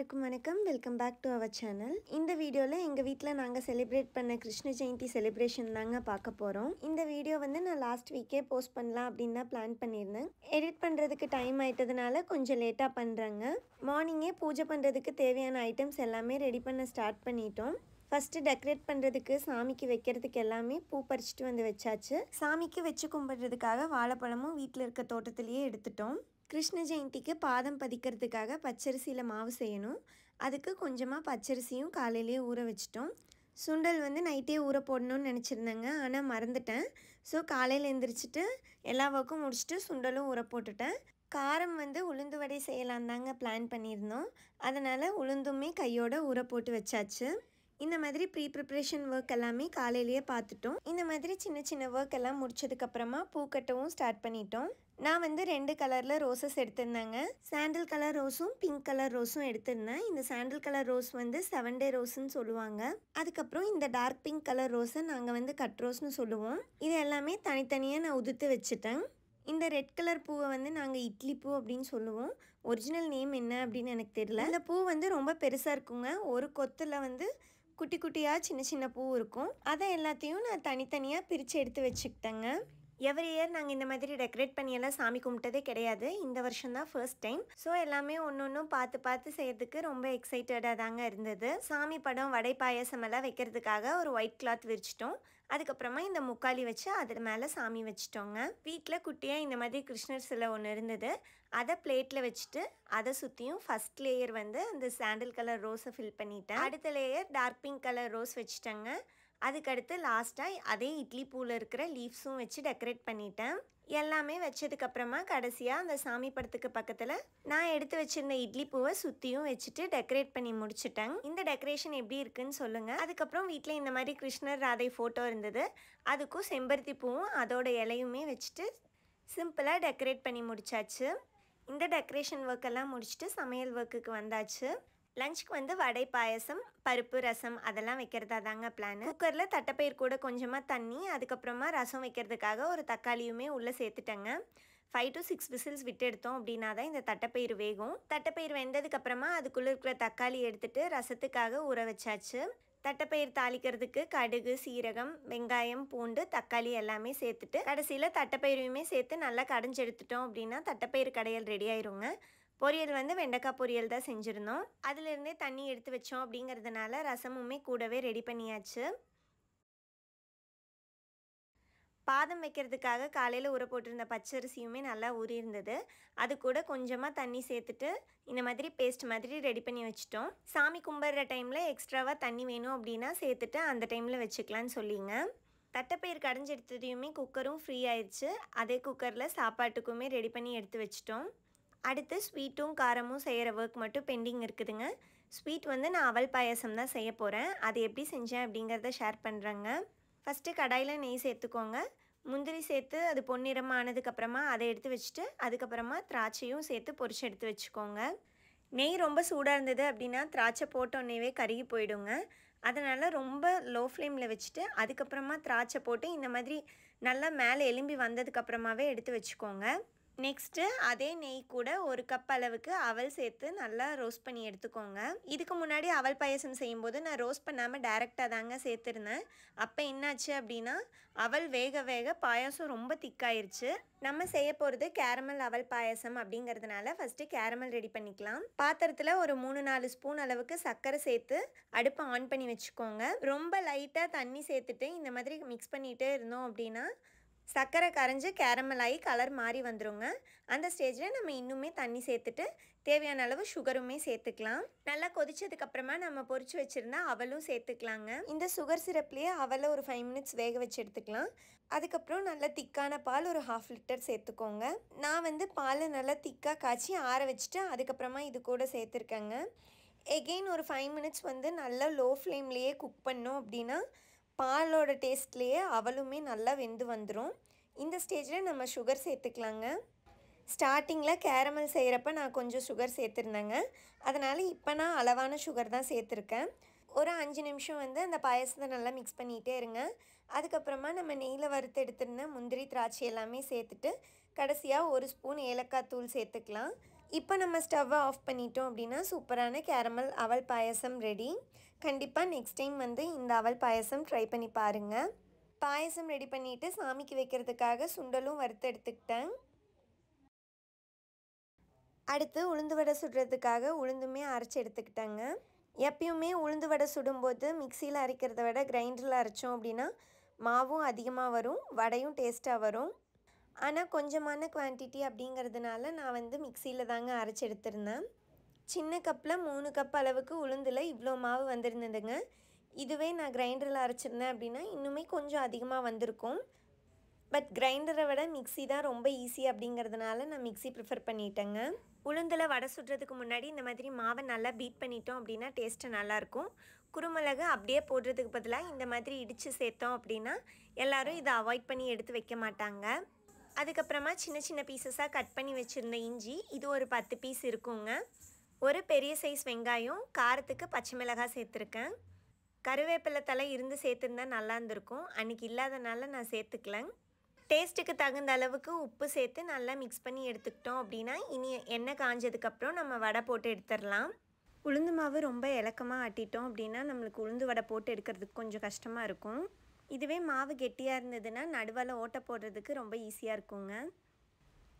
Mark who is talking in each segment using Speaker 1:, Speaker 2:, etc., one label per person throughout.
Speaker 1: எல்லாருக்கும் வணக்கம் welcome back to our channel இந்த வீடியோவில் எங்கள் வீட்டில் நாங்கள் செலிப்ரேட் பண்ண கிருஷ்ண ஜெயந்தி செலிப்ரேஷன் தாங்க பார்க்க போகிறோம் இந்த வீடியோ வந்து நான் லாஸ்ட் வீக்கே போஸ்ட் பண்ணலாம் அப்படின்னு தான் பிளான் பண்ணியிருந்தேன் எடிட் பண்ணுறதுக்கு டைம் ஆயிட்டதுனால கொஞ்சம் லேட்டாக பண்ணுறேங்க மார்னிங்கே பூஜை பண்ணுறதுக்கு தேவையான ஐட்டம்ஸ் எல்லாமே ரெடி பண்ண ஸ்டார்ட் பண்ணிட்டோம் ஃபஸ்ட்டு டெக்கரேட் பண்ணுறதுக்கு சாமிக்கு வைக்கிறதுக்கு எல்லாமே பூ பறிச்சுட்டு வந்து வச்சாச்சு சாமிக்கு வச்சு கும்பிட்றதுக்காக வாழைப்பழமும் வீட்டில் இருக்க தோட்டத்திலேயே எடுத்துட்டோம் கிருஷ்ண ஜெயந்திக்கு பாதம் பதிக்கிறதுக்காக பச்சரிசியில் மாவு செய்யணும் அதுக்கு கொஞ்சமாக பச்சரிசியும் காலையிலேயே ஊற வச்சிட்டோம் சுண்டல் வந்து நைட்டே ஊற போடணும்னு நினச்சிருந்தேங்க ஆனால் மறந்துட்டேன் ஸோ காலையில் எழுந்திரிச்சிட்டு எல்லா ஒர்க்கும் முடிச்சுட்டு சுண்டலும் ஊற போட்டுட்டேன் காரம் வந்து உளுந்து வடை செய்யலாம் தாங்க பிளான் பண்ணியிருந்தோம் அதனால் உளுந்துமே கையோட ஊற போட்டு வச்சாச்சு இந்த மாதிரி ப்ரீ ப்ரிப்ரேஷன் ஒர்க் எல்லாமே காலையிலேயே பார்த்துட்டோம் இந்த மாதிரி சின்ன சின்ன ஒர்க் எல்லாம் முடிச்சதுக்கப்புறமா பூக்கட்டவும் ஸ்டார்ட் பண்ணிட்டோம் நான் வந்து ரெண்டு கலரில் ரோசஸ் எடுத்திருந்தேங்க சாண்டில் கலர் ரோஸும் பிங்க் கலர் ரோஸும் எடுத்திருந்தேன் இந்த சாண்டில் கலர் ரோஸ் வந்து செவன் டே ரோஸ்ன்னு சொல்லுவாங்க அதுக்கப்புறம் இந்த டார்க் பிங்க் கலர் ரோஸை நாங்கள் வந்து கட் ரோஸ்னு சொல்லுவோம் இது எல்லாமே தனித்தனியாக நான் உதுத்து வச்சுட்டேன் இந்த ரெட் கலர் பூவை வந்து நாங்கள் இட்லி பூ அப்படின்னு சொல்லுவோம் ஒரிஜினல் நேம் என்ன அப்படின்னு எனக்கு தெரியல இந்த பூ வந்து ரொம்ப பெருசாக இருக்குங்க ஒரு கொத்தில் வந்து குட்டி குட்டியாக சின்ன சின்ன பூ இருக்கும் அதை எல்லாத்தையும் நான் தனித்தனியாக பிரித்து எடுத்து வச்சுக்கிட்டேங்க எவ்ரி இயர் நாங்கள் இந்த மாதிரி டெக்கரேட் பண்ணியெல்லாம் சாமி கும்பிட்டதே கிடையாது இந்த வருஷம் தான் ஃபர்ஸ்ட் டைம் ஸோ எல்லாமே ஒன்று ஒன்றும் பார்த்து பார்த்து செய்யறதுக்கு ரொம்ப எக்ஸைட்டடாக தாங்க இருந்தது சாமி படம் வடை பாயசம் எல்லாம் வைக்கிறதுக்காக ஒரு ஒயிட் கிளாத் விரிச்சிட்டோம் அதுக்கப்புறமா இந்த முக்காலி வச்சு அதில் மேலே சாமி வச்சுட்டோங்க வீட்டில் குட்டியாக இந்த மாதிரி கிருஷ்ணர் சிலை ஒன்று இருந்தது அதை பிளேட்டில் வச்சுட்டு அதை சுற்றியும் ஃபஸ்ட் லேயர் வந்து அந்த சாண்டில் கலர் ரோஸை ஃபில் பண்ணிட்டேன் அடுத்த layer dark pink colour rose வச்சுட்டேங்க அதுக்கடுத்து லாஸ்ட்டாக அதே இட்லி பூவில் இருக்கிற லீவ்ஸும் வச்சு டெக்கரேட் பண்ணிட்டேன் எல்லாமே வச்சதுக்கப்புறமா கடைசியாக அந்த சாமி படத்துக்கு பக்கத்தில் நான் எடுத்து வச்சுருந்த இட்லி பூவை சுற்றியும் வச்சுட்டு டெக்கரேட் பண்ணி முடிச்சுட்டேன் இந்த டெக்கரேஷன் எப்படி இருக்குன்னு சொல்லுங்கள் அதுக்கப்புறம் வீட்டில் இந்த மாதிரி கிருஷ்ணர் ராதை ஃபோட்டோ இருந்தது அதுக்கும் செம்பருத்தி பூவும் அதோட இலையுமே வச்சுட்டு சிம்பிளாக டெக்கரேட் பண்ணி முடிச்சாச்சு இந்த டெக்கரேஷன் ஒர்க்கெல்லாம் முடிச்சுட்டு சமையல் ஒர்க்குக்கு வந்தாச்சு லஞ்சுக்கு வந்து வடை பாயசம் பருப்பு ரசம் அதெல்லாம் வைக்கிறதா தாங்க பிளான் குக்கரில் தட்டைப்பயிர் கூட கொஞ்சமாக தண்ணி அதுக்கப்புறமா ரசம் வைக்கிறதுக்காக ஒரு தக்காளியுமே உள்ளே சேர்த்துட்டேங்க ஃபைவ் டு சிக்ஸ் விசில்ஸ் விட்டு எடுத்தோம் அப்படின்னா தான் இந்த தட்டைப்பயிர் வேகும் தட்டைப்பயிர் வெந்ததுக்கப்புறமா அதுக்குள்ளே இருக்கிற தக்காளி எடுத்துட்டு ரசத்துக்காக ஊற வச்சாச்சு தட்டைப்பயிர் தாளிக்கிறதுக்கு கடுகு சீரகம் வெங்காயம் பூண்டு தக்காளி எல்லாமே சேர்த்துட்டு கடைசியில் தட்டைப்பயிரையுமே சேர்த்து நல்லா கடைஞ்செடுத்துட்டோம் அப்படின்னா தட்டைப்பயிர் கடையில் ரெடி ஆயிருங்க பொரியல் வந்து வெண்டைக்காய் பொரியல் தான் செஞ்சுருந்தோம் அதிலிருந்தே தண்ணி எடுத்து வச்சோம் அப்படிங்கிறதுனால ரசமுமே கூடவே ரெடி பண்ணியாச்சு பாதம் வைக்கிறதுக்காக காலையில் ஊற போட்டிருந்த பச்சரிசியுமே நல்லா ஊறி இருந்தது அது கூட கொஞ்சமாக தண்ணி சேர்த்துட்டு இந்த மாதிரி பேஸ்ட் மாதிரி ரெடி பண்ணி வச்சுட்டோம் சாமி கும்பிட்ற டைமில் எக்ஸ்ட்ராவாக தண்ணி வேணும் அப்படின்னா சேர்த்துட்டு அந்த டைமில் வச்சுக்கலான்னு சொல்லிங்க தட்டைப்பயிர் கடைஞ்சி எடுத்ததையுமே குக்கரும் ஃப்ரீ ஆயிடுச்சு அதே குக்கரில் சாப்பாட்டுக்குமே ரெடி பண்ணி எடுத்து வச்சிட்டோம் அடுத்து ஸ்வீட்டும் காரமும் செய்கிற ஒர்க் மட்டும் பெண்டிங் இருக்குதுங்க ஸ்வீட் வந்து நான் அவல் பாயசம் தான் செய்ய போகிறேன் அது எப்படி செஞ்சேன் அப்படிங்கிறத ஷேர் பண்ணுறேங்க ஃபஸ்ட்டு கடாயில் நெய் சேர்த்துக்கோங்க முந்திரி சேர்த்து அது பொன்னிறம் ஆனதுக்கப்புறமா அதை எடுத்து வச்சுட்டு அதுக்கப்புறமா திராட்சையும் சேர்த்து பொறிச்சு எடுத்து வச்சுக்கோங்க நெய் ரொம்ப சூடாக இருந்தது அப்படின்னா திராட்சை போட்டோன்னேவே கருகி போயிடுங்க அதனால் ரொம்ப லோ ஃப்ளேமில் வச்சுட்டு அதுக்கப்புறமா திராட்சை போட்டு இந்த மாதிரி நல்லா மேலே எலும்பி வந்ததுக்கப்புறமாவே எடுத்து வச்சுக்கோங்க நெக்ஸ்ட்டு அதே நெய் கூட ஒரு கப் அளவுக்கு அவல் சேர்த்து நல்லா ரோஸ்ட் பண்ணி எடுத்துக்கோங்க இதுக்கு முன்னாடி அவல் பாயசம் செய்யும்போது நான் ரோஸ்ட் பண்ணாமல் டைரெக்டாக தாங்க சேர்த்துருந்தேன் அப்போ என்னாச்சு அப்படின்னா அவல் வேக வேக பாயாசம் ரொம்ப திக்காயிருச்சு நம்ம செய்ய போகிறது கேரமல் அவல் பாயசம் அப்படிங்கிறதுனால ஃபஸ்ட்டு கேரமல் ரெடி பண்ணிக்கலாம் பாத்திரத்தில் ஒரு மூணு நாலு ஸ்பூன் அளவுக்கு சர்க்கரை சேர்த்து அடுப்பை ஆன் பண்ணி வச்சுக்கோங்க ரொம்ப லைட்டாக தண்ணி சேர்த்துட்டு இந்த மாதிரி மிக்ஸ் பண்ணிகிட்டே இருந்தோம் அப்படின்னா சர்க்கரை கரைஞ்சி கேரமல் ஆகி கலர் மாறி வந்துடுங்க அந்த ஸ்டேஜில் நம்ம இன்னுமே தண்ணி சேர்த்துட்டு தேவையான அளவு சுகருமே சேர்த்துக்கலாம் நல்லா கொதிச்சதுக்கப்புறமா நம்ம பொறிச்சு வச்சுருந்தா அவலும் சேர்த்துக்கலாங்க இந்த சுகர் சிரப்லேயே அவலை ஒரு ஃபைவ் மினிட்ஸ் வேக வச்சு எடுத்துக்கலாம் அதுக்கப்புறம் நல்லா திக்கான பால் ஒரு ஹாஃப் லிட்டர் சேர்த்துக்கோங்க நான் வந்து பால் நல்லா திக்காக காய்ச்சி ஆற வச்சுட்டு அதுக்கப்புறமா இது கூட சேர்த்துருக்கேங்க எகெயின் ஒரு ஃபைவ் மினிட்ஸ் வந்து நல்லா லோ ஃப்ளேம்லேயே குக் பண்ணோம் அப்படின்னா பாலோட டேஸ்ட்லேயே அவளுமே நல்லா வெந்து வந்துடும் இந்த ஸ்டேஜில் நம்ம சுகர் சேர்த்துக்கலாங்க ஸ்டார்டிங்கில் கேரமல் செய்கிறப்ப நான் கொஞ்சம் சுகர் சேர்த்துருந்தேங்க அதனால் இப்போ நான் அளவான சுகர் தான் சேர்த்துருக்கேன் ஒரு அஞ்சு நிமிஷம் வந்து அந்த பாயசத்தை நல்லா மிக்ஸ் பண்ணிகிட்டே இருங்க அதுக்கப்புறமா நம்ம நெய்யில் வறுத்து எடுத்துருந்த முந்திரி திராட்சை எல்லாமே சேர்த்துட்டு கடைசியாக ஒரு ஸ்பூன் ஏலக்காய் தூள் சேர்த்துக்கலாம் இப்போ நம்ம ஸ்டவ்வை ஆஃப் பண்ணிட்டோம் அப்படின்னா சூப்பரான கேரமல் அவல் பாயசம் ரெடி கண்டிப்பாக நெக்ஸ்ட் டைம் வந்து இந்த அவல் பாயசம் ட்ரை பண்ணி பாருங்கள் பாயசம் ரெடி பண்ணிவிட்டு சாமிக்கு வைக்கிறதுக்காக சுண்டலும் வறுத்து எடுத்துக்கிட்டேன் அடுத்து உளுந்து வடை சுடுறதுக்காக உளுந்துமே அரைச்சி எடுத்துக்கிட்டேங்க எப்பயுமே உளுந்து வடை சுடும்போது மிக்சியில் அரைக்கிறத விட கிரைண்டரில் அரைச்சோம் அப்படின்னா மாவும் அதிகமாக வரும் வடையும் டேஸ்ட்டாக வரும் ஆனால் கொஞ்சமான குவான்டிட்டி அப்படிங்கிறதுனால நான் வந்து மிக்சியில் தாங்க அரைச்சி எடுத்திருந்தேன் சின்ன கப்பில் மூணு கப் அளவுக்கு உளுந்தில் இவ்வளோ மாவு வந்திருந்ததுங்க இதுவே நான் கிரைண்டரில் அரைச்சிருந்தேன் அப்படின்னா இன்னுமே கொஞ்சம் அதிகமாக வந்திருக்கும் பட் கிரைண்டரை விட மிக்சி தான் ரொம்ப ஈஸி அப்படிங்கிறதுனால நான் மிக்சி ப்ரிஃபர் பண்ணிட்டேங்க உளுந்தில் வடை சுடுறதுக்கு முன்னாடி இந்த மாதிரி மாவை நல்லா பீட் பண்ணிட்டோம் அப்படின்னா டேஸ்ட்டு நல்லாயிருக்கும் குருமிளகு அப்படியே போடுறதுக்கு பதிலாக இந்த மாதிரி இடித்து சேர்த்தோம் அப்படின்னா எல்லோரும் இதை அவாய்ட் பண்ணி எடுத்து வைக்க மாட்டாங்க அதுக்கப்புறமா சின்ன சின்ன பீசஸாக கட் பண்ணி வச்சுருந்த இஞ்சி இது ஒரு பத்து பீஸ் இருக்குங்க ஒரு பெரிய சைஸ் வெங்காயம் காரத்துக்கு பச்சை மிளகாய் சேர்த்துருக்கேன் கருவேப்பிலை தலை இருந்து சேர்த்துருந்தா நல்லா இருந்திருக்கும் அன்றைக்கி இல்லாதனால நான் சேர்த்துக்கலங்க டேஸ்ட்டுக்கு தகுந்த அளவுக்கு உப்பு சேர்த்து நல்லா மிக்ஸ் பண்ணி எடுத்துக்கிட்டோம் அப்படின்னா இனி எண்ணெய் காஞ்சதுக்கப்புறம் நம்ம வடை போட்டு எடுத்துடலாம் உளுந்து மாவு ரொம்ப இலக்கமாக ஆட்டிட்டோம் அப்படின்னா நம்மளுக்கு உளுந்து வடை போட்டு எடுக்கிறதுக்கு கொஞ்சம் கஷ்டமாக இருக்கும் இதுவே மாவு கெட்டியாக இருந்ததுன்னா நடுவில் ஓட்ட போடுறதுக்கு ரொம்ப ஈஸியாக இருக்குங்க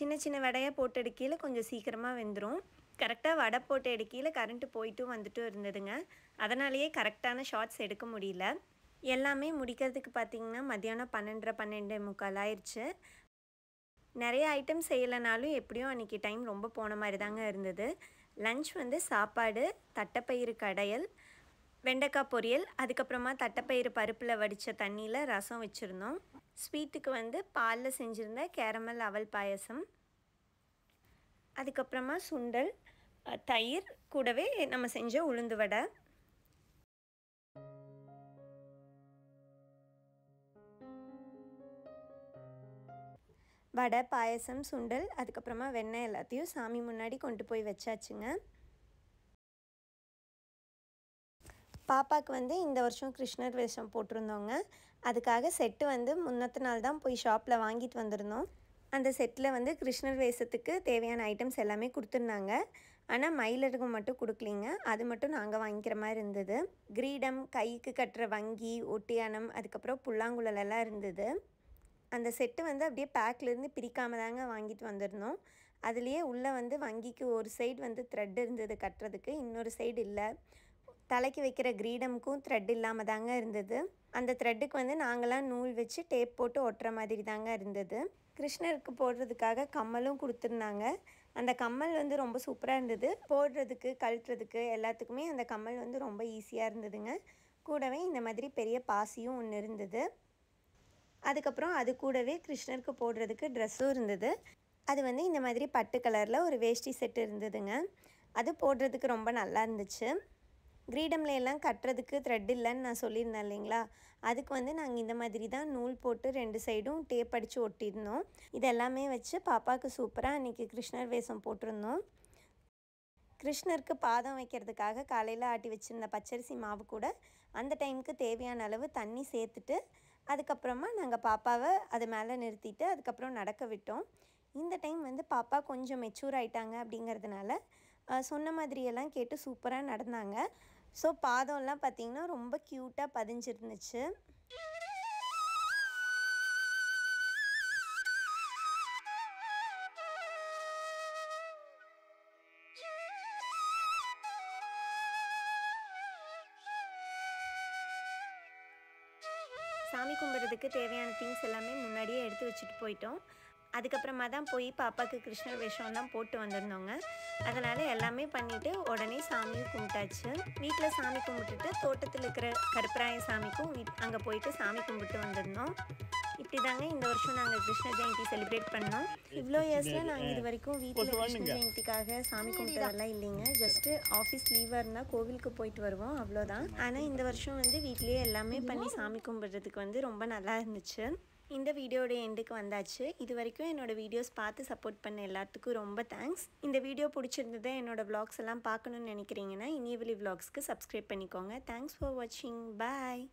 Speaker 1: சின்ன சின்ன வடையாக போட்டு எடுக்கையில் கொஞ்சம் சீக்கிரமாக வெந்துடும் கரெக்டாக வடை போட்டு எடுக்கையில் கரண்ட்டு போயிட்டும் வந்துட்டும் இருந்ததுங்க அதனாலேயே கரெக்டான ஷார்ட்ஸ் எடுக்க முடியல எல்லாமே முடிக்கிறதுக்கு பார்த்திங்கன்னா மத்தியானம் பன்னெண்டரை பன்னெண்டு முக்கால் ஆயிடுச்சு நிறைய ஐட்டம் செய்யலைனாலும் எப்படியும் அன்றைக்கி டைம் ரொம்ப போன மாதிரி தாங்க இருந்தது லஞ்ச் வந்து சாப்பாடு தட்டைப்பயிறு கடையல் வெண்டைக்காய் பொரியல் அதுக்கப்புறமா தட்டைப்பயிறு பருப்பில் வடித்த தண்ணியில் ரசம் வச்சுருந்தோம் ஸ்வீட்டுக்கு வந்து பாலில் செஞ்சுருந்த கேரமல் அவல் பாயசம் அதுக்கப்புறமா சுண்டல் தயிர் கூடவே நம்ம செஞ்ச உளுந்து வடை வடை பாயசம் சுண்டல் அதுக்கப்புறமா வெண்ணெய் எல்லாத்தையும் சாமி முன்னாடி கொண்டு போய் வச்சாச்சுங்க பாப்பாவுக்கு வந்து இந்த வருஷம் கிருஷ்ணர் வேஷம் போட்டிருந்தோங்க அதுக்காக செட்டு வந்து முன்னத்து நாள் தான் போய் ஷாப்பில் வாங்கிட்டு வந்திருந்தோம் அந்த செட்டில் வந்து கிருஷ்ணர் வேஷத்துக்கு தேவையான ஐட்டம்ஸ் எல்லாமே கொடுத்துருந்தாங்க ஆனால் மயிலடுகு மட்டும் கொடுக்கலிங்க அது மட்டும் நாங்கள் வாங்கிக்கிற மாதிரி இருந்தது கிரீடம் கைக்கு கட்டுற வங்கி ஒட்டியானம் அதுக்கப்புறம் புல்லாங்குழலெல்லாம் இருந்தது அந்த செட்டு வந்து அப்படியே பேக்லேருந்து பிரிக்காமல் தாங்க வாங்கிட்டு வந்திருந்தோம் அதுலேயே உள்ளே வந்து வங்கிக்கு ஒரு சைடு வந்து த்ரெட் இருந்தது கட்டுறதுக்கு இன்னொரு சைடு இல்லை தலைக்கு வைக்கிற கிரீடமுக்கும் த்ரெட் இல்லாமல் தாங்க இருந்தது அந்த த்ரெட்டுக்கு வந்து நாங்களாம் நூல் வச்சு டேப் போட்டு ஒட்டுற மாதிரி தாங்க இருந்தது கிருஷ்ணருக்கு போடுறதுக்காக கம்மலும் கொடுத்துருந்தாங்க அந்த கம்மல் வந்து ரொம்ப சூப்பராக இருந்தது போடுறதுக்கு கழட்டுறதுக்கு எல்லாத்துக்குமே அந்த கம்மல் வந்து ரொம்ப ஈஸியாக இருந்ததுங்க கூடவே இந்த மாதிரி பெரிய பாசியும் ஒன்று இருந்தது அதுக்கப்புறம் அது கூடவே கிருஷ்ணருக்கு போடுறதுக்கு ட்ரெஸ்ஸும் இருந்தது அது வந்து இந்த மாதிரி பட்டு கலரில் ஒரு வேஷ்டி செட் இருந்ததுங்க அது போடுறதுக்கு ரொம்ப நல்லா இருந்துச்சு கிரீடம்ல எல்லாம் கட்டுறதுக்கு த்ரெட் இல்லைன்னு நான் சொல்லியிருந்தேன் இல்லைங்களா அதுக்கு வந்து நாங்கள் இந்த மாதிரி தான் நூல் போட்டு ரெண்டு சைடும் டேப் அடித்து ஒட்டியிருந்தோம் இதெல்லாமே வச்சு பாப்பாவுக்கு சூப்பராக அன்றைக்கி கிருஷ்ணர் வேஷம் போட்டிருந்தோம் கிருஷ்ணருக்கு பாதம் வைக்கிறதுக்காக காலையில் ஆட்டி வச்சுருந்த பச்சரிசி மாவு கூட அந்த டைமுக்கு தேவையான அளவு தண்ணி சேர்த்துட்டு அதுக்கப்புறமா நாங்கள் பாப்பாவை அது மேலே நிறுத்திட்டு அதுக்கப்புறம் நடக்க விட்டோம் இந்த டைம் வந்து பாப்பா கொஞ்சம் மெச்சூர் ஆயிட்டாங்க அப்படிங்கிறதுனால சொன்ன மாதிரியெல்லாம் கேட்டு சூப்பராக நடந்தாங்க ஸோ பாதம்லாம் பார்த்தீங்கன்னா ரொம்ப க்யூட்டாக பதிஞ்சிருந்துச்சு சாமி கும்பிட்றதுக்கு தேவையான திங்ஸ் எல்லாமே முன்னாடியே எடுத்து வச்சுட்டு போயிட்டோம் அதுக்கப்புறமா தான் போய் பாப்பாவுக்கு கிருஷ்ணர் வேஷம்லாம் போட்டு வந்திருந்தோங்க அதனால் எல்லாமே பண்ணிவிட்டு உடனே சாமியும் கும்பிட்டாச்சு வீட்டில் சாமி கும்பிட்டுட்டு தோட்டத்தில் இருக்கிற கருப்பராய சாமிக்கும் அங்கே போயிட்டு சாமி கும்பிட்டு வந்திருந்தோம் இப்படி தாங்க இந்த வருஷம் நாங்கள் கிருஷ்ண ஜெயந்தி செலிப்ரேட் பண்ணோம் இவ்வளோ இயர்ஸில் நாங்கள் இது வரைக்கும் வீட்டில் கிருஷ்ண ஜெயந்திக்காக சாமி கும்பிட்டதெல்லாம் இல்லைங்க ஜஸ்ட்டு ஆஃபீஸ் லீவாக இருந்தால் கோவிலுக்கு போயிட்டு வருவோம் அவ்வளோதான் ஆனால் இந்த வருஷம் வந்து வீட்லேயே எல்லாமே பண்ணி சாமி கும்பிட்றதுக்கு வந்து ரொம்ப நல்லா இருந்துச்சு இந்த வீடியோடைய எண்டுக்கு வந்தாச்சு இது வரைக்கும் என்னோடய வீடியோஸ் பார்த்து சப்போர்ட் பண்ண எல்லாத்துக்கும் ரொம்ப தேங்க்ஸ் இந்த வீடியோ பிடிச்சிருந்தது என்னோடய விளாக்ஸ் எல்லாம் பார்க்கணுன்னு நினைக்கிறீங்கன்னா இனியவெளி விளாக்ஸ்க்கு சப்ஸ்கிரைப் பண்ணிக்கோங்க தேங்க்ஸ் ஃபார் வாட்சிங் பாய்